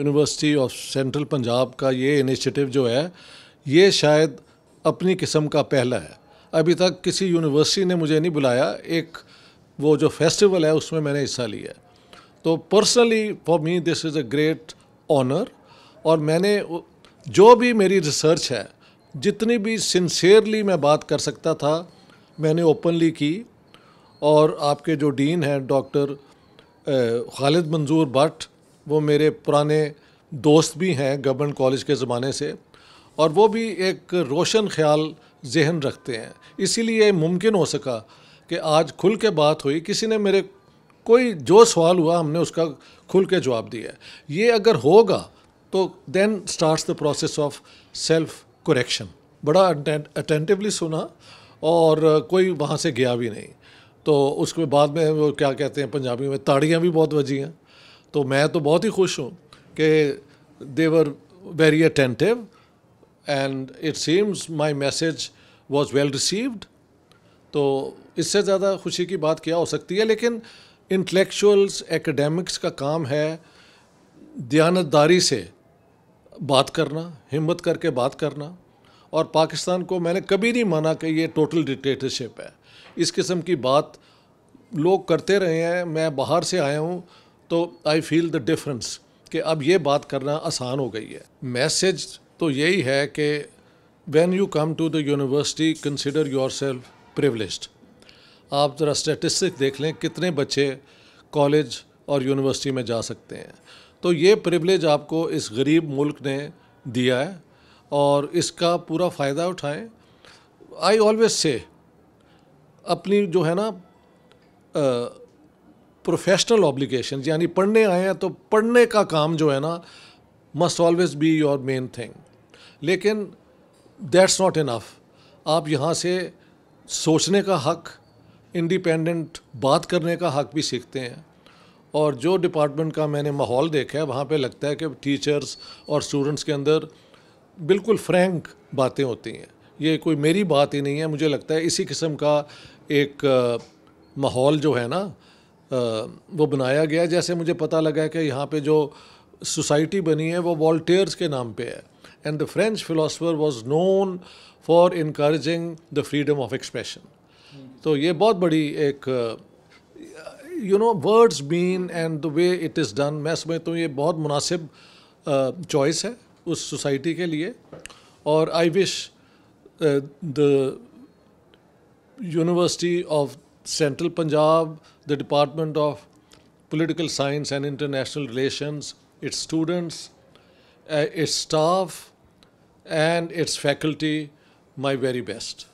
University of central Punjab का ये initiative जो है ये शायद अपनी किस्म का पहला है अभी तक किसी यूनिवर्सिटी ने मुझे नहीं बुलाया एक वो जो फेस्टिवल है उसमें मैंने हिस्सा लिया तो personally for me this is a great honour और मैंने जो भी मेरी रिसर्च है जितनी भी सिंसेरली मैं बात कर सकता था मैंने ओपनली की और आपके जो डीन हैं डॉक्टर खालिद मंजूर भट्ट वो मेरे पुराने दोस्त भी हैं गवर्नमेंट कॉलेज के ज़माने से और वो भी एक रोशन ख्याल जहन रखते हैं इसीलिए मुमकिन हो सका कि आज खुल के बात हुई किसी ने मेरे कोई जो सवाल हुआ हमने उसका खुल के जवाब दिया ये अगर होगा तो then starts the process of self correction बड़ा अटेंटिवली सुना और कोई वहाँ से गया भी नहीं तो उसके बाद में वो क्या कहते हैं पंजाबी में ताड़ियाँ भी बहुत वजी हैं तो मैं तो बहुत ही खुश हूँ कि they were very attentive and it seems my message was well received तो इससे ज़्यादा खुशी की बात क्या हो सकती है लेकिन इंटलेक्चुअल्स एक्डेमिक्स का काम है दयानतदारी से बात करना हिम्मत करके बात करना और पाकिस्तान को मैंने कभी नहीं माना कि ये टोटल डिक्टेटरशिप है इस किस्म की बात लोग करते रहे हैं मैं बाहर से आया हूँ तो आई फील द डिफरेंस कि अब ये बात करना आसान हो गई है मैसेज तो यही है कि when you come to the university consider yourself privilege आप ज़रा स्टेटिस्टिक देख लें कितने बच्चे कॉलेज और यूनिवर्सिटी में जा सकते हैं तो ये प्रिवलेज आपको इस गरीब मुल्क ने दिया है और इसका पूरा फ़ायदा उठाएं आई ऑलवेज से अपनी जो है ना प्रोफेशनल ऑब्लिगेशन यानी पढ़ने आए हैं तो पढ़ने का काम जो है ना must always be your main thing लेकिन दैट्स नॉट इनफ आप यहाँ से सोचने का हक इंडिपेंडेंट बात करने का हक भी सीखते हैं और जो डिपार्टमेंट का मैंने माहौल देखा है वहाँ पे लगता है कि टीचर्स और स्टूडेंट्स के अंदर बिल्कुल फ्रैंक बातें होती हैं ये कोई मेरी बात ही नहीं है मुझे लगता है इसी किस्म का एक माहौल जो है ना वो बनाया गया जैसे मुझे पता लगा कि यहाँ पे जो सोसाइटी बनी है वो वॉल्टेयर्स के नाम पे है and the French philosopher was known for encouraging the freedom of expression तो ये बहुत बड़ी एक you know words mean and the way it is done मैं समझता हूँ ये बहुत मुनासिब चॉइस है उस सोसाइटी के लिए और I wish the university of Central Punjab, the Department of Political Science and International Relations, its students, uh, its staff, and its faculty, my very best.